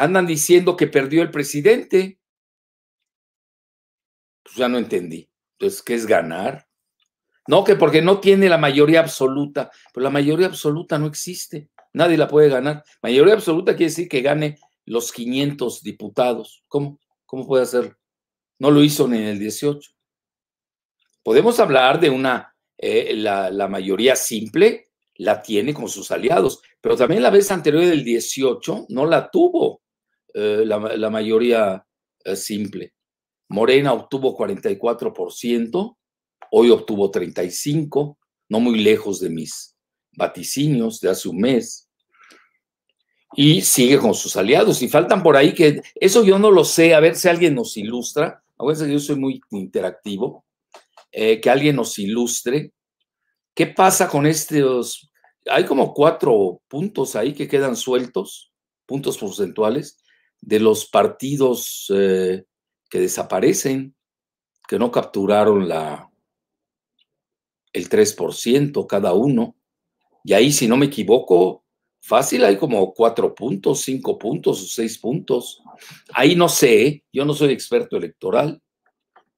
Andan diciendo que perdió el presidente. Pues ya no entendí. Entonces, ¿qué es ganar? No, que porque no tiene la mayoría absoluta. Pero la mayoría absoluta no existe. Nadie la puede ganar. Mayoría absoluta quiere decir que gane los 500 diputados. ¿Cómo? ¿Cómo puede hacerlo? No lo hizo ni en el 18. Podemos hablar de una, eh, la, la, mayoría simple la tiene con sus aliados, pero también la vez anterior del 18 no la tuvo. Eh, la, mayoría simple. Morena obtuvo 44%, hoy obtuvo 35%, no muy lejos de mis vaticinios de hace un mes. Y sigue con sus aliados. Y faltan por ahí que, eso yo no lo sé, a ver si alguien nos ilustra. a que yo soy muy interactivo. Eh, que alguien nos ilustre. ¿Qué pasa con estos? Hay como cuatro puntos ahí que quedan sueltos, puntos porcentuales, de los partidos eh, que desaparecen, que no capturaron la, el 3% cada uno. Y ahí, si no me equivoco, fácil hay como cuatro puntos, cinco puntos o seis puntos. Ahí no sé, ¿eh? yo no soy experto electoral.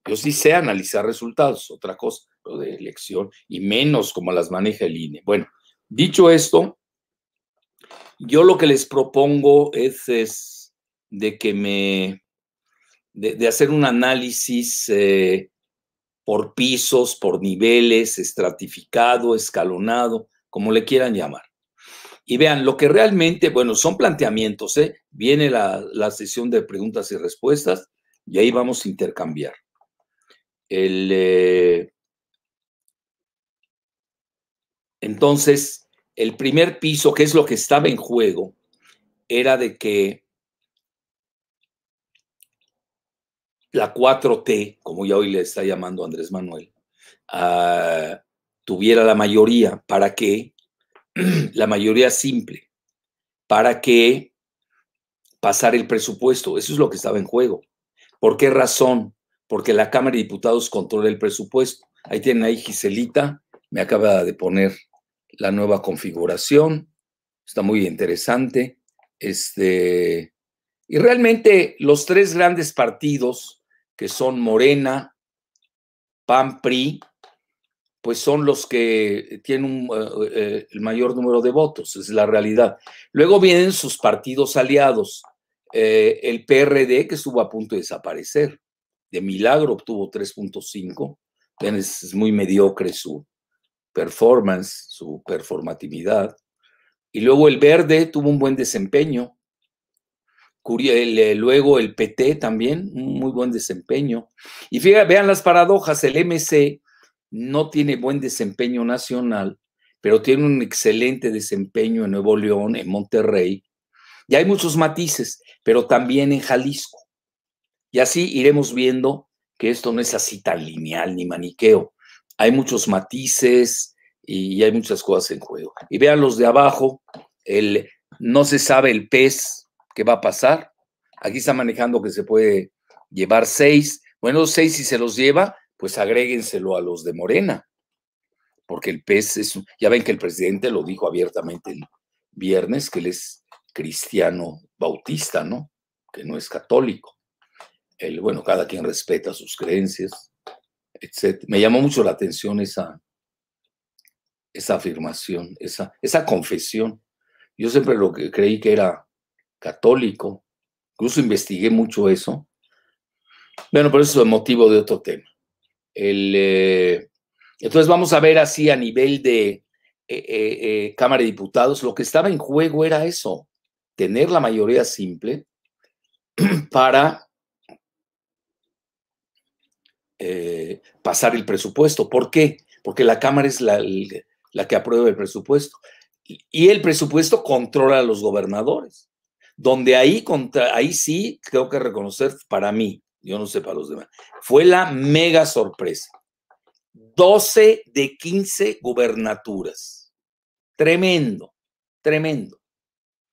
Yo sí sé analizar resultados, otra cosa, de elección, y menos como las maneja el INE. Bueno, dicho esto, yo lo que les propongo es, es de que me, de, hacer un análisis eh, por pisos, por niveles, estratificado, escalonado, como le quieran llamar. Y vean, lo que realmente, bueno, son planteamientos, ¿eh? Viene la, sesión de preguntas y respuestas y ahí vamos a intercambiar. Eh, entonces, el primer piso, que es lo que estaba en juego, era de que la 4T, como ya hoy le está llamando Andrés Manuel, ah, tuviera la mayoría para que, la mayoría simple, para que pasar el presupuesto. Eso es lo que estaba en juego. ¿Por qué razón? Porque la Cámara de Diputados controla el presupuesto. Ahí tienen ahí Giselita, me acaba de poner la nueva configuración. Está muy interesante. Este, y realmente los tres grandes partidos que son Morena, PAN, PRI, pues son los que tienen eh, eh, el mayor número de votos, es la realidad. Luego vienen sus partidos aliados, eh, el PRD que estuvo a punto de desaparecer, de milagro obtuvo 3.5, es muy mediocre su performance, su performatividad, y luego el Verde tuvo un buen desempeño, eh, luego el PT también, muy buen desempeño. Y fíjate, vean las paradojas, el MC no tiene buen desempeño nacional, pero tiene un excelente desempeño en Nuevo León, en Monterrey, y hay muchos matices, pero también en Jalisco. Y así iremos viendo que esto no es así tan lineal ni maniqueo. Hay muchos matices y hay muchas cosas en juego. Y vean los de abajo, el no se sabe el pez, ¿qué va a pasar. Aquí está manejando que se puede llevar seis. Bueno, seis si se los lleva, pues agréguenselo a los de Morena, porque el pez es, ya ven que el presidente lo dijo abiertamente el viernes, que él es cristiano bautista, ¿no? Que no es católico. El, bueno, cada quien respeta sus creencias, etc. Me llamó mucho la atención esa, esa afirmación, esa, esa confesión. Yo siempre lo que creí que era católico, incluso investigué mucho eso. Bueno, por eso es motivo de otro tema. Eh, entonces vamos a ver así a nivel de eh, eh, Cámara de Diputados, lo que estaba en juego era eso, tener la mayoría simple para pasar el presupuesto. ¿Por qué? Porque la Cámara es la, la que aprueba el presupuesto y el presupuesto controla a los gobernadores donde ahí, contra, ahí sí tengo que reconocer para mí, yo no sé para los demás, fue la mega sorpresa. 12 de 15 gubernaturas. Tremendo, tremendo.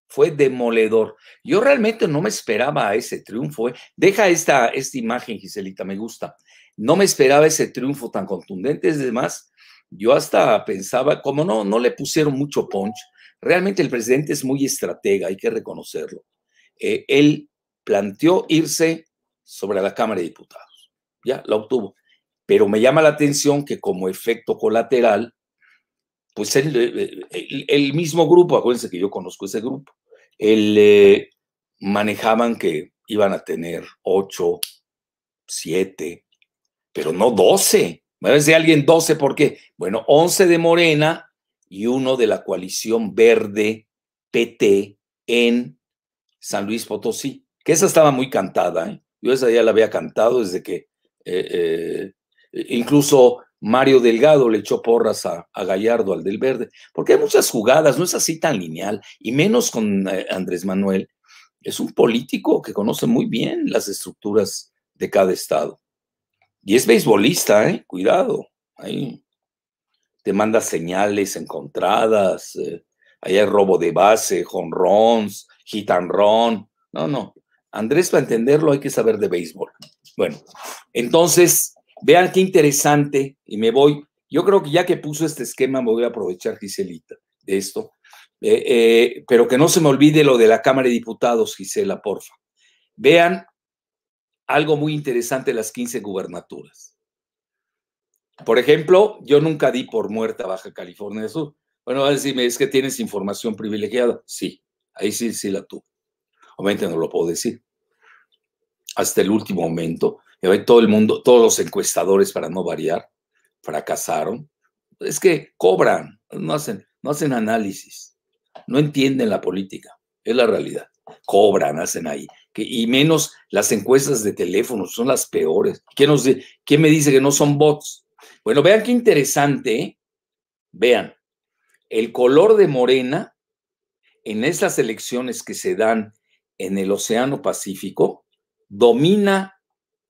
Fue demoledor. Yo realmente no me esperaba ese triunfo. ¿eh? Deja esta, esta imagen, Giselita, me gusta. No me esperaba ese triunfo tan contundente. Es más, yo hasta pensaba, como no, no le pusieron mucho punch, Realmente el presidente es muy estratega, hay que reconocerlo. Eh, él planteó irse sobre la Cámara de Diputados, ya la obtuvo. Pero me llama la atención que como efecto colateral, pues eh, eh, el, mismo grupo, acuérdense que yo conozco ese grupo, el, manejaban que iban a tener ocho, siete, pero no doce. Me va alguien 12, ¿por qué? Bueno, once de Morena, y uno de la coalición verde PT en San Luis Potosí, que esa estaba muy cantada. ¿eh? Yo esa ya la había cantado desde que eh, eh, e-, incluso Mario Delgado le echó porras a, a, Gallardo, al del Verde, porque hay muchas jugadas, no es así tan lineal, y menos con Andrés Manuel. Es un político que conoce muy bien las estructuras de cada estado. Y es beisbolista, ¿eh? cuidado. Ahí te manda señales encontradas, eh, hay robo de base, jonrons, hit No, no. Andrés, para entenderlo, hay que saber de béisbol. Bueno, entonces, vean qué interesante, y me voy. Yo creo que ya que puso este esquema, me voy a aprovechar, Giselita, de esto. Eh, eh, pero que no se me olvide lo de la Cámara de Diputados, Gisela, porfa. Vean algo muy interesante las 15 gubernaturas. Por ejemplo, yo nunca di por muerta Baja California Sur. Bueno, a decirme, es que tienes información privilegiada. Sí, ahí sí, sí la tuve. Obviamente no lo puedo decir. Hasta el último momento, todo el mundo, todos los encuestadores, para no variar, fracasaron. Es que cobran, no hacen, no hacen análisis, no entienden la política, es la realidad. Cobran, hacen ahí. y menos las encuestas de teléfono, son las peores. nos, ¿Quién me dice que no son bots? Bueno, vean qué interesante, vean, el color de morena en estas elecciones que se dan en el Océano Pacífico, domina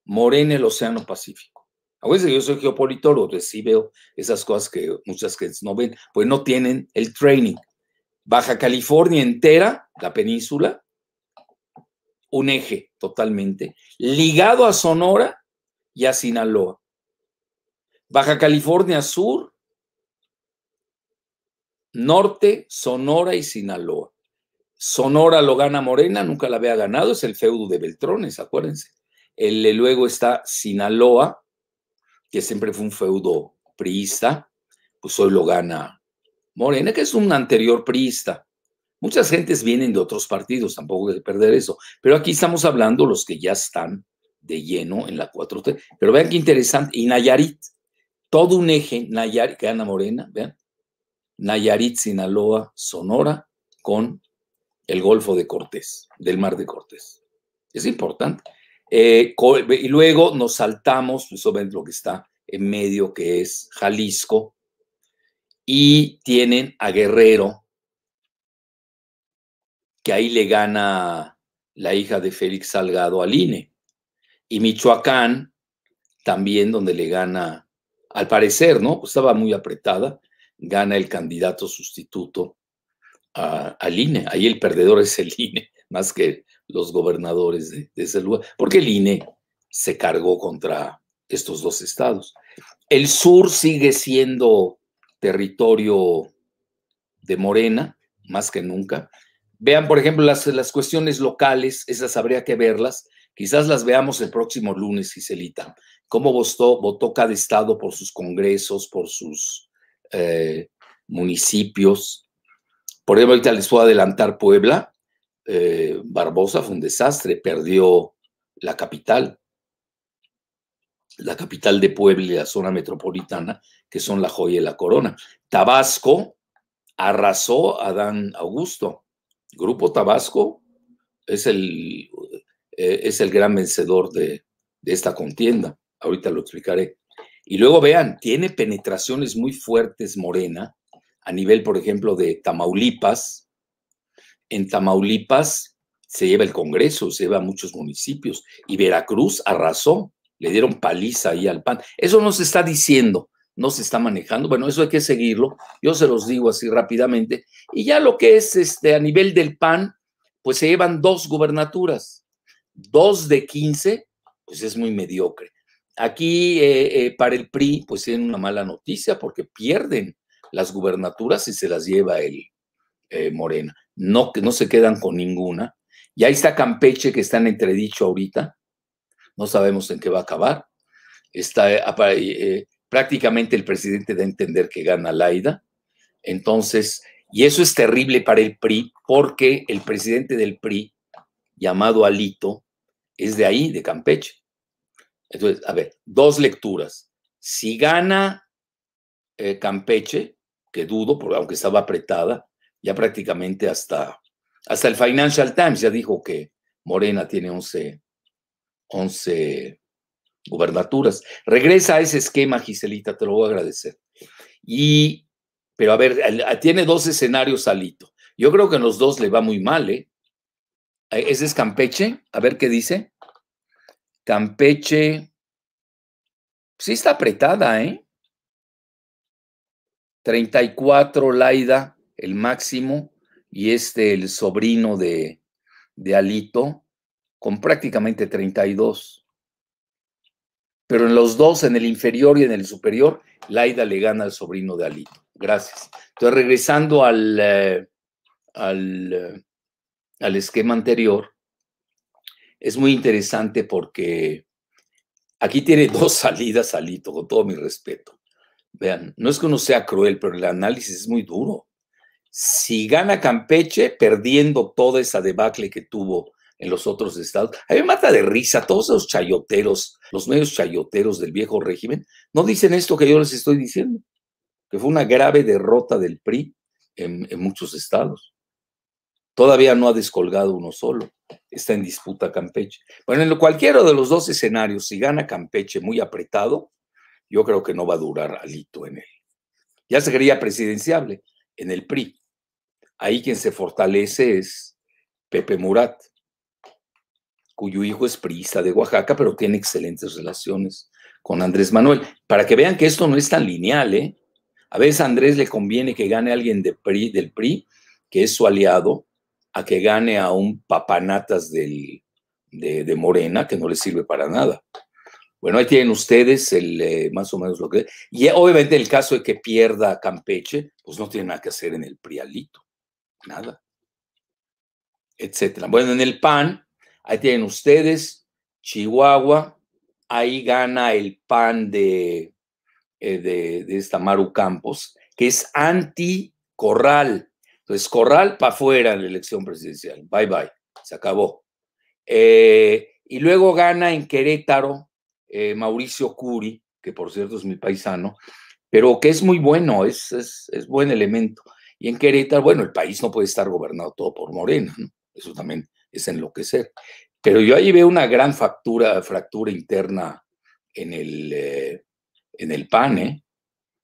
morena el Océano Pacífico. a veces yo soy geopolitólogo, entonces sí veo esas cosas que muchas que no ven, pues no tienen el training. Baja California entera, la península, un eje totalmente, ligado a Sonora y a Sinaloa. Baja California Sur, Norte, Sonora y Sinaloa. Sonora lo gana Morena, nunca la había ganado, es el feudo de Beltrones, acuérdense. El, luego está Sinaloa, que siempre fue un feudo priista, pues hoy lo gana Morena, que es un anterior priista. Muchas gentes vienen de otros partidos, tampoco hay que perder eso. Pero aquí estamos hablando los que ya están de lleno en la 4T. Pero vean qué interesante. Y Nayarit, todo un eje Nayarit, gana Morena, vean, Nayarit, Sinaloa, Sonora, con el Golfo de Cortés, del Mar de Cortés. Es importante. Eh, y luego nos saltamos, eso pues, ven lo que está en medio, que es Jalisco, y tienen a Guerrero, que ahí le gana la hija de Félix Salgado al INE, y Michoacán, también donde le gana al parecer, ¿no? Pues, estaba muy apretada, gana el candidato sustituto a, al INE. Ahí el perdedor es el INE, más que los gobernadores de, ese lugar, porque el INE se cargó contra estos dos estados. El sur sigue siendo territorio de Morena, más que nunca. Vean, por ejemplo, las, las cuestiones locales, esas habría que verlas. Quizás las veamos el próximo lunes, Giselita. Cómo votó, cada estado por sus congresos, por sus eh, municipios. Por ejemplo, ahorita les puedo adelantar Puebla. Eh, Barbosa fue un desastre, perdió la capital, la capital de Puebla y la zona metropolitana, que son la joya y la corona. Tabasco arrasó a Adán Augusto. Grupo Tabasco es el eh, es el gran vencedor de, esta contienda. Ahorita lo explicaré. Y luego vean, tiene penetraciones muy fuertes Morena a nivel, por ejemplo, de Tamaulipas. En Tamaulipas se lleva el Congreso, se lleva a muchos municipios. Y Veracruz arrasó, le dieron paliza ahí al PAN. Eso no se está diciendo, no se está manejando. Bueno, eso hay que seguirlo. Yo se los digo así rápidamente. Y ya lo que es este, a nivel del PAN, pues se llevan dos gubernaturas. 2 de 15, pues es muy mediocre. Aquí eh, eh, para el PRI, pues es una mala noticia porque pierden las gubernaturas y se las lleva el eh, Morena. No, no se quedan con ninguna. Y ahí está Campeche que está en entredicho ahorita. No sabemos en qué va a acabar. Está prácticamente el presidente da a entender que gana Laida. Entonces, y eso es terrible para el PRI porque el presidente del PRI, llamado Alito, es de ahí, de Campeche. Entonces, a ver, dos lecturas. Si gana eh, Campeche, que dudo, porque aunque estaba apretada, ya prácticamente hasta, hasta el Financial Times ya dijo que Morena tiene 11, gubernaturas. Regresa a ese esquema, Giselita, te lo voy a agradecer. Y, pero a ver, tiene dos escenarios alito. Yo creo que a los dos le va muy mal, ¿eh? Eh, ese es Campeche. A ver qué dice. Campeche. Sí está apretada, ¿eh? 34 Laida, el máximo, y este, el sobrino de, Alito, con prácticamente 32. Pero en los dos, en el inferior y en el superior, Laida le gana al sobrino de Alito. Gracias. Entonces, regresando al, eh, al eh, al esquema anterior, es muy interesante porque aquí tiene dos salidas, Alito, con todo mi respeto. Vean, no es que uno sea cruel, pero el análisis es muy duro. Si gana Campeche, perdiendo toda esa debacle que tuvo en los otros estados, a mí me mata de risa todos esos chayoteros, los medios chayoteros del viejo régimen, no dicen esto que yo les estoy diciendo, que fue una grave derrota del PRI en muchos estados. Todavía no ha descolgado uno solo. Está en disputa Campeche. Bueno, en cualquiera de los dos escenarios, si gana Campeche muy apretado, yo creo que no va a durar alito en él. Ya se quería presidenciable en el PRI. Ahí quien se fortalece es Pepe Murat, cuyo hijo es priista de Oaxaca, pero tiene excelentes relaciones con Andrés Manuel. Para que vean que esto no es tan lineal, ¿eh? A veces a Andrés le conviene que gane alguien del PRI, que es su aliado, que gane a un papanatas del, de, Morena que no le sirve para nada. Bueno, ahí tienen ustedes el, eh, más o menos lo que... Y obviamente el caso de que pierda Campeche, pues no tiene nada que hacer en el Prialito, nada, etcétera. Bueno, en el PAN, ahí tienen ustedes Chihuahua, ahí gana el PAN de, eh, de, de esta Maru Campos, que es anti-corral entonces, Corral para afuera en la elección presidencial. Bye bye. Se acabó. Eh, y luego gana en Querétaro eh, Mauricio Curi, que por cierto es mi paisano, pero que es muy bueno, es, buen elemento. Y en Querétaro, bueno, el país no puede estar gobernado todo por Morena, ¿no? eso también es enloquecer. Pero yo ahí veo una gran factura, fractura interna en el, eh, en el PAN,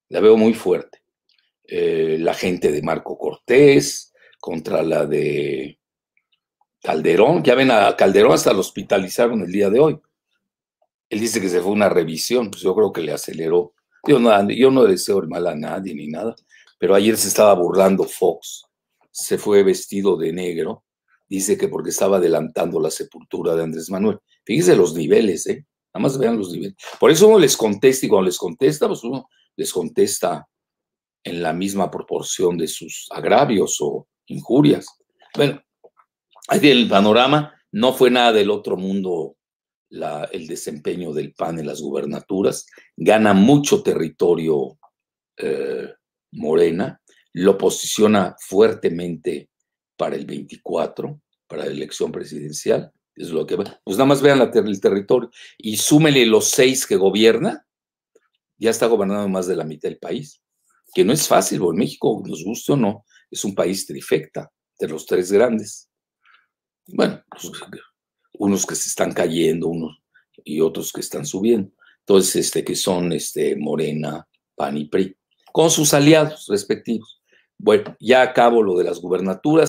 la veo muy fuerte. Eh, la gente de Marco Cortés, contra la de Calderón. Ya ven, a Calderón hasta lo hospitalizaron el día de hoy. Él dice que se fue una revisión, pues yo creo que le aceleró. Yo no, yo no deseo el mal a nadie ni nada, pero ayer se estaba burlando Fox. Se fue vestido de negro, dice que porque estaba adelantando la sepultura de Andrés Manuel. Fíjense los niveles, ¿eh? Nada más vean los niveles. Por eso uno les contesta y cuando les contesta, pues uno les contesta en la misma proporción de sus agravios o injurias. Bueno, ahí el panorama no fue nada del otro mundo el desempeño del PAN en las gubernaturas, gana mucho territorio eh, Morena, lo posiciona fuertemente para el 24, para la elección presidencial, es lo que Pues nada más vean la el territorio y súmele los seis que gobierna, ya está gobernando más de la mitad del país que no es fácil, porque México, nos guste o no, es un país trifecta de los tres grandes. Bueno, pues, unos que se están cayendo, unos y otros que están subiendo. Entonces, este, que son este, Morena, PAN y PRI, con sus aliados respectivos. Bueno, ya acabo lo de las gubernaturas.